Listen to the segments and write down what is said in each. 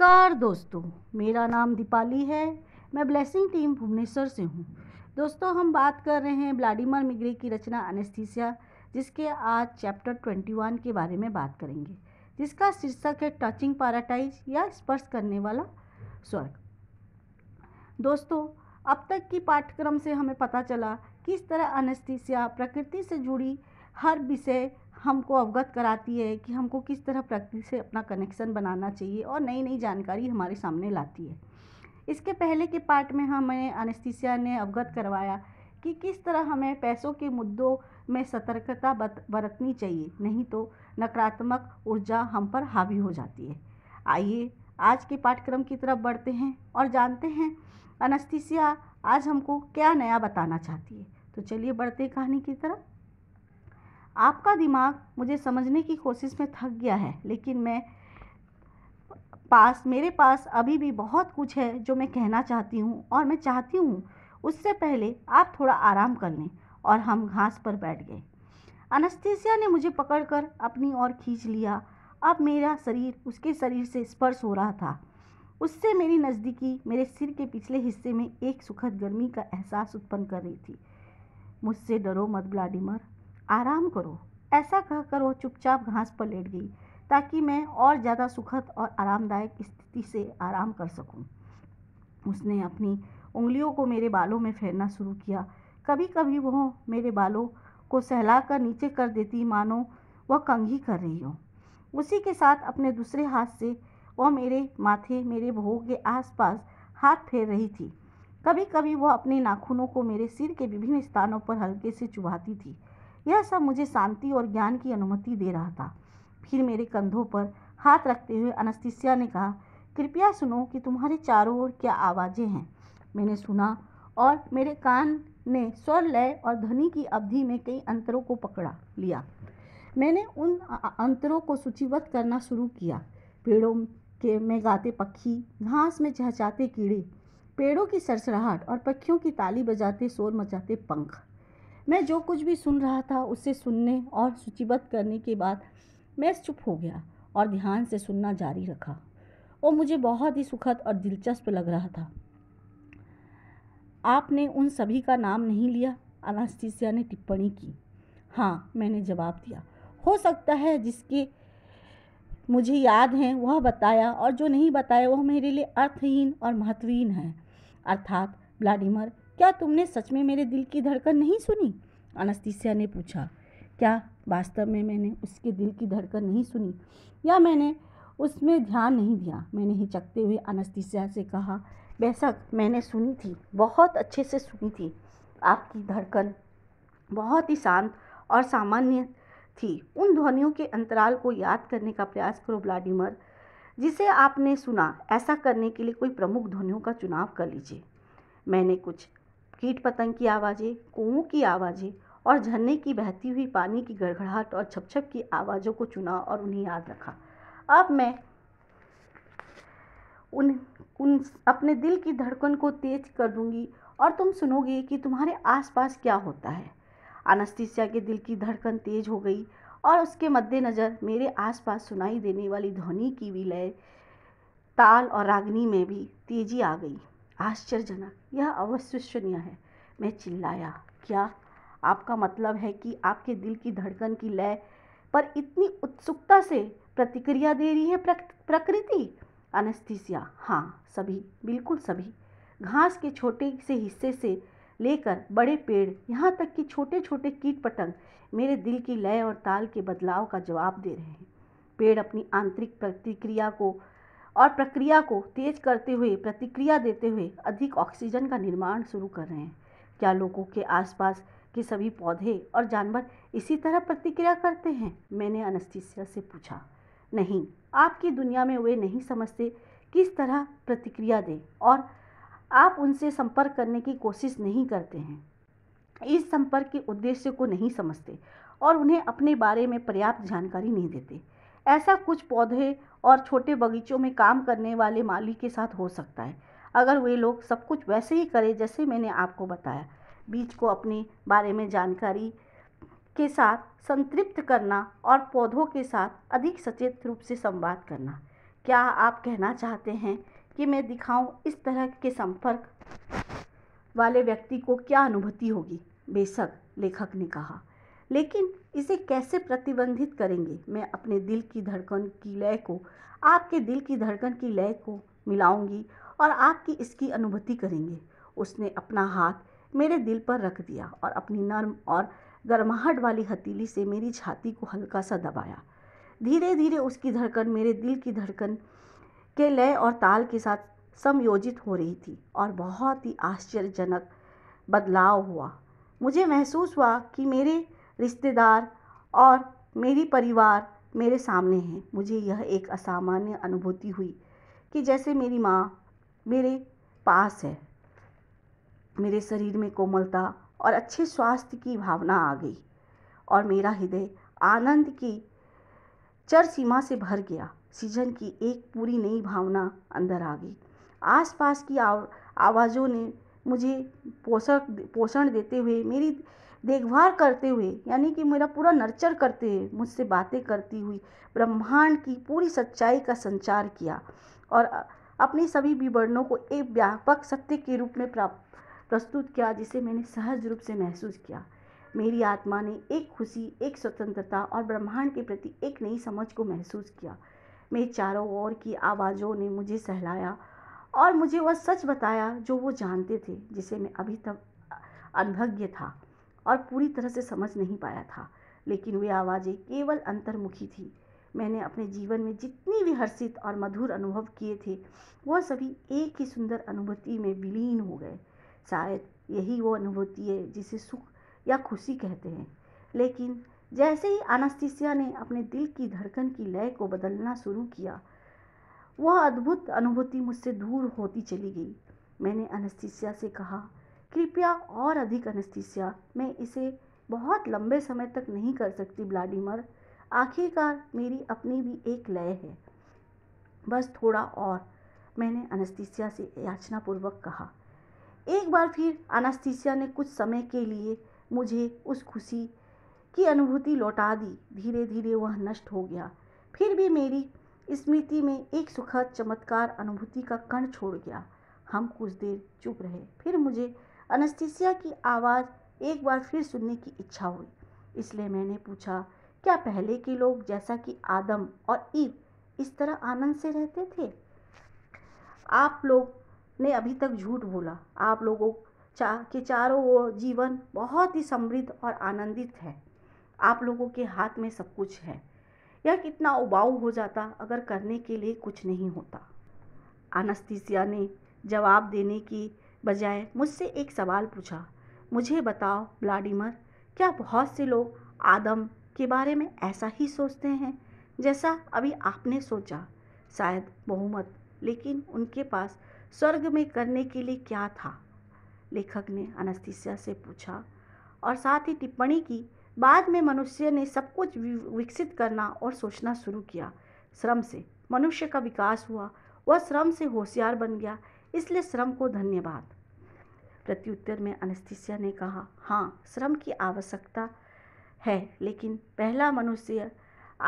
नमस्कार दोस्तों मेरा नाम दीपाली है मैं ब्लेसिंग टीम भुवनेश्वर से हूँ दोस्तों हम बात कर रहे हैं ब्लाडिमर मिग्रे की रचना अनेस्थीसिया जिसके आज चैप्टर ट्वेंटी वन के बारे में बात करेंगे जिसका शीर्षक है टचिंग पैराटाइज या स्पर्श करने वाला स्वर्ग दोस्तों अब तक की पाठ्यक्रम से हमें पता चला किस तरह अनेस्थीसिया प्रकृति से जुड़ी हर विषय हमको अवगत कराती है कि हमको किस तरह प्रकृति से अपना कनेक्शन बनाना चाहिए और नई नई जानकारी हमारे सामने लाती है इसके पहले के पार्ट में हमें अनस्तिसिया ने अवगत करवाया कि किस तरह हमें पैसों के मुद्दों में सतर्कता बरतनी चाहिए नहीं तो नकारात्मक ऊर्जा हम पर हावी हो जाती है आइए आज के पाठ्यक्रम की तरफ बढ़ते हैं और जानते हैं अनस्तिसिया आज हमको क्या नया बताना चाहती है तो चलिए बढ़ते कहानी की तरफ आपका दिमाग मुझे समझने की कोशिश में थक गया है लेकिन मैं पास मेरे पास अभी भी बहुत कुछ है जो मैं कहना चाहती हूँ और मैं चाहती हूँ उससे पहले आप थोड़ा आराम कर लें और हम घास पर बैठ गए अनस्तीसिया ने मुझे पकड़कर अपनी ओर खींच लिया अब मेरा शरीर उसके शरीर से स्पर्श हो रहा था उससे मेरी नज़दीकी मेरे सिर के पिछले हिस्से में एक सुखद गर्मी का एहसास उत्पन्न कर रही थी मुझसे डरो मत ब्लाडिमर आराम करो ऐसा कहकर वो चुपचाप घास पर लेट गई ताकि मैं और ज़्यादा सुखद और आरामदायक स्थिति से आराम कर सकूं। उसने अपनी उंगलियों को मेरे बालों में फेरना शुरू किया कभी कभी वह मेरे बालों को सहला कर नीचे कर देती मानो वह कंघी कर रही हो उसी के साथ अपने दूसरे हाथ से वह मेरे माथे मेरे भोग के आसपास हाथ फेर रही थी कभी कभी वह अपने नाखूनों को मेरे सिर के विभिन्न स्थानों पर हल्के से चुभाती थी यह सब मुझे शांति और ज्ञान की अनुमति दे रहा था फिर मेरे कंधों पर हाथ रखते हुए अनस्तिसिया ने कहा कृपया सुनो कि तुम्हारे चारों ओर क्या आवाज़ें हैं मैंने सुना और मेरे कान ने स्वर लय और ध्वनि की अवधि में कई अंतरों को पकड़ा लिया मैंने उन अंतरों को सूचीबद्ध करना शुरू किया पेड़ों के में गाते पक्षी घास में चहचाते कीड़े पेड़ों की सरसराहट और पक्षियों की ताली बजाते शोर मचाते पंख मैं जो कुछ भी सुन रहा था उसे सुनने और सूचीबद्ध करने के बाद मैं चुप हो गया और ध्यान से सुनना जारी रखा वो मुझे बहुत ही सुखद और दिलचस्प लग रहा था आपने उन सभी का नाम नहीं लिया अनास्तिसिया ने टिप्पणी की हाँ मैंने जवाब दिया हो सकता है जिसके मुझे याद हैं वह बताया और जो नहीं बताया वह मेरे लिए अर्थहीन और महत्वहीन है अर्थात ब्लाडिमर क्या तुमने सच में मेरे दिल की धड़कन नहीं सुनी अनस्तिसिया ने पूछा क्या वास्तव में मैंने उसके दिल की धड़कन नहीं सुनी या मैंने उसमें ध्यान नहीं दिया मैंने हिचकते हुए अनस्तिसिया से कहा बेशक मैंने सुनी थी बहुत अच्छे से सुनी थी आपकी धड़कन बहुत ही शांत और सामान्य थी उन ध्वनियों के अंतराल को याद करने का प्रयास करो व्लाडिमर जिसे आपने सुना ऐसा करने के लिए कोई प्रमुख ध्वनियों का चुनाव कर लीजिए मैंने कुछ कीट पतंग की आवाज़ें कुओं की आवाज़ें और झरने की बहती हुई पानी की गड़गड़ाहट और छपछप की आवाज़ों को चुना और उन्हें याद रखा अब मैं उन उन अपने दिल की धड़कन को तेज कर दूंगी और तुम सुनोगे कि तुम्हारे आसपास क्या होता है अनस्तीसिया के दिल की धड़कन तेज हो गई और उसके मद्देनज़र मेरे आसपास सुनाई देने वाली ध्वनि की विलय ताल और रागनी में भी तेजी आ गई आश्चर्यजनक यह अविश्वसनीय है मैं चिल्लाया क्या आपका मतलब है कि आपके दिल की धड़कन की लय पर इतनी उत्सुकता से प्रतिक्रिया दे रही है प्रकृति अनस्थिसिया हाँ सभी बिल्कुल सभी घास के छोटे से हिस्से से लेकर बड़े पेड़ यहाँ तक कि छोटे छोटे कीट पतंग मेरे दिल की लय और ताल के बदलाव का जवाब दे रहे हैं पेड़ अपनी आंतरिक प्रतिक्रिया को और प्रक्रिया को तेज करते हुए प्रतिक्रिया देते हुए अधिक ऑक्सीजन का निर्माण शुरू कर रहे हैं क्या लोगों के आसपास के सभी पौधे और जानवर इसी तरह प्रतिक्रिया करते हैं मैंने अनस्थिसिया से पूछा नहीं आपकी दुनिया में वे नहीं समझते किस तरह प्रतिक्रिया दें और आप उनसे संपर्क करने की कोशिश नहीं करते हैं इस संपर्क के उद्देश्य को नहीं समझते और उन्हें अपने बारे में पर्याप्त जानकारी नहीं देते ऐसा कुछ पौधे और छोटे बगीचों में काम करने वाले माली के साथ हो सकता है अगर वे लोग सब कुछ वैसे ही करें जैसे मैंने आपको बताया बीज को अपने बारे में जानकारी के साथ संतृप्त करना और पौधों के साथ अधिक सचेत रूप से संवाद करना क्या आप कहना चाहते हैं कि मैं दिखाऊं इस तरह के संपर्क वाले व्यक्ति को क्या अनुभूति होगी बेशक लेखक ने कहा लेकिन इसे कैसे प्रतिबंधित करेंगे मैं अपने दिल की धड़कन की लय को आपके दिल की धड़कन की लय को मिलाऊंगी और आपकी इसकी अनुभूति करेंगे उसने अपना हाथ मेरे दिल पर रख दिया और अपनी नर्म और गर्माहट वाली हथेली से मेरी छाती को हल्का सा दबाया धीरे धीरे उसकी धड़कन मेरे दिल की धड़कन के लय और ताल के साथ समयोजित हो रही थी और बहुत ही आश्चर्यजनक बदलाव हुआ मुझे महसूस हुआ कि मेरे रिश्तेदार और मेरी परिवार मेरे सामने हैं मुझे यह एक असामान्य अनुभूति हुई कि जैसे मेरी माँ मेरे पास है मेरे शरीर में कोमलता और अच्छे स्वास्थ्य की भावना आ गई और मेरा हृदय आनंद की चर सीमा से भर गया सीजन की एक पूरी नई भावना अंदर आ गई आसपास की आव, आवाज़ों ने मुझे पोषक पोषण देते हुए मेरी देखभाल करते हुए यानी कि मेरा पूरा नर्चर करते हुए मुझसे बातें करती हुई ब्रह्मांड की पूरी सच्चाई का संचार किया और अपने सभी विवरणों को एक व्यापक सत्य के रूप में प्राप्त प्रस्तुत किया जिसे मैंने सहज रूप से महसूस किया मेरी आत्मा ने एक खुशी एक स्वतंत्रता और ब्रह्मांड के प्रति एक नई समझ को महसूस किया मेरे चारों ओर की आवाज़ों ने मुझे सहलाया और मुझे वह सच बताया जो वो जानते थे जिसे मैं अभी तक अनभज्ञ था और पूरी तरह से समझ नहीं पाया था लेकिन वे आवाज़ें केवल अंतर्मुखी थी मैंने अपने जीवन में जितनी भी हर्षित और मधुर अनुभव किए थे वह सभी एक ही सुंदर अनुभूति में विलीन हो गए शायद यही वो अनुभूति है जिसे सुख या खुशी कहते हैं लेकिन जैसे ही आनास्थिसिया ने अपने दिल की धड़कन की लय को बदलना शुरू किया वह अद्भुत अनुभूति मुझसे दूर होती चली गई मैंने अनस्तिसिया से कहा कृपया और अधिक अनस्तीसिया मैं इसे बहुत लंबे समय तक नहीं कर सकती ब्लाडिमर आखिरकार मेरी अपनी भी एक लय है बस थोड़ा और मैंने अनस्तीसिया से याचनापूर्वक कहा एक बार फिर अनस्तीसिया ने कुछ समय के लिए मुझे उस खुशी की अनुभूति लौटा दी धीरे धीरे वह नष्ट हो गया फिर भी मेरी स्मृति में एक सुखद चमत्कार अनुभूति का कण छोड़ गया हम कुछ देर चुप रहे फिर मुझे अनस्थिसिया की आवाज़ एक बार फिर सुनने की इच्छा हुई इसलिए मैंने पूछा क्या पहले के लोग जैसा कि आदम और ईव इस तरह आनंद से रहते थे आप लोग ने अभी तक झूठ बोला आप लोगों चा, के चारों ओर जीवन बहुत ही समृद्ध और आनंदित है आप लोगों के हाथ में सब कुछ है यह कितना उबाऊ हो जाता अगर करने के लिए कुछ नहीं होता अनस्तीसिया ने जवाब देने की बजाय मुझसे एक सवाल पूछा मुझे बताओ ब्लाडिमर क्या बहुत से लोग आदम के बारे में ऐसा ही सोचते हैं जैसा अभी आपने सोचा शायद बहुमत लेकिन उनके पास स्वर्ग में करने के लिए क्या था लेखक ने अनस्तिया से पूछा और साथ ही टिप्पणी की बाद में मनुष्य ने सब कुछ विकसित करना और सोचना शुरू किया श्रम से मनुष्य का विकास हुआ वह श्रम से होशियार बन गया इसलिए श्रम को धन्यवाद प्रत्युत्तर में अनस्थिसिया ने कहा हाँ श्रम की आवश्यकता है लेकिन पहला मनुष्य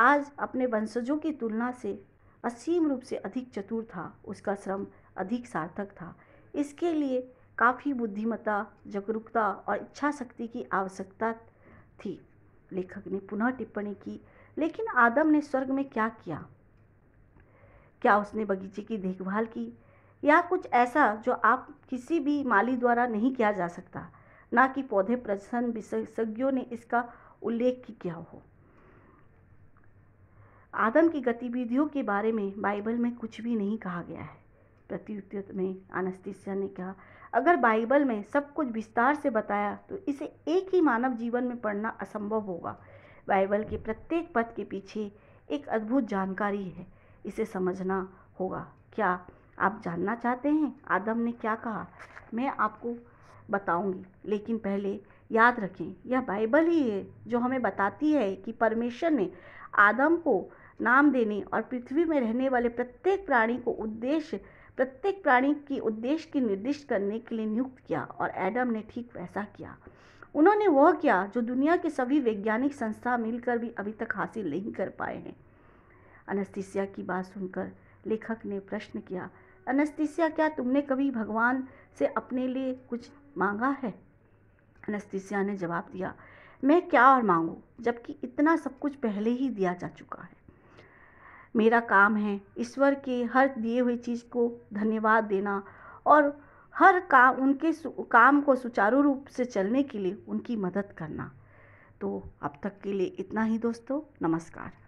आज अपने वंशजों की तुलना से असीम रूप से अधिक चतुर था उसका श्रम अधिक सार्थक था इसके लिए काफ़ी बुद्धिमता जागरूकता और इच्छा शक्ति की आवश्यकता थी लेखक ने पुनः टिप्पणी की लेकिन आदम ने स्वर्ग में क्या किया क्या उसने बगीचे की देखभाल की या कुछ ऐसा जो आप किसी भी माली द्वारा नहीं किया जा सकता ना कि पौधे प्रसन्न विशेषज्ञों ने इसका उल्लेख किया हो आदम की गतिविधियों के बारे में बाइबल में कुछ भी नहीं कहा गया है प्रत्युत में आनस्तिस्या ने कहा अगर बाइबल में सब कुछ विस्तार से बताया तो इसे एक ही मानव जीवन में पढ़ना असंभव होगा बाइबल के प्रत्येक पद के पीछे एक अद्भुत जानकारी है इसे समझना होगा क्या आप जानना चाहते हैं आदम ने क्या कहा मैं आपको बताऊंगी लेकिन पहले याद रखें यह बाइबल ही है जो हमें बताती है कि परमेश्वर ने आदम को नाम देने और पृथ्वी में रहने वाले प्रत्येक प्राणी को उद्देश्य प्रत्येक प्राणी की उद्देश्य की निर्दिष्ट करने के लिए नियुक्त किया और एडम ने ठीक वैसा किया उन्होंने वह किया जो दुनिया के सभी वैज्ञानिक संस्था मिलकर भी अभी तक हासिल नहीं कर पाए हैं अनस्थिसिया की बात सुनकर लेखक ने प्रश्न किया अनस्तिसिया क्या तुमने कभी भगवान से अपने लिए कुछ मांगा है अनस्तिसिया ने जवाब दिया मैं क्या और मांगूँ जबकि इतना सब कुछ पहले ही दिया जा चुका है मेरा काम है ईश्वर के हर दिए हुए चीज़ को धन्यवाद देना और हर काम उनके काम को सुचारू रूप से चलने के लिए उनकी मदद करना तो अब तक के लिए इतना ही दोस्तों नमस्कार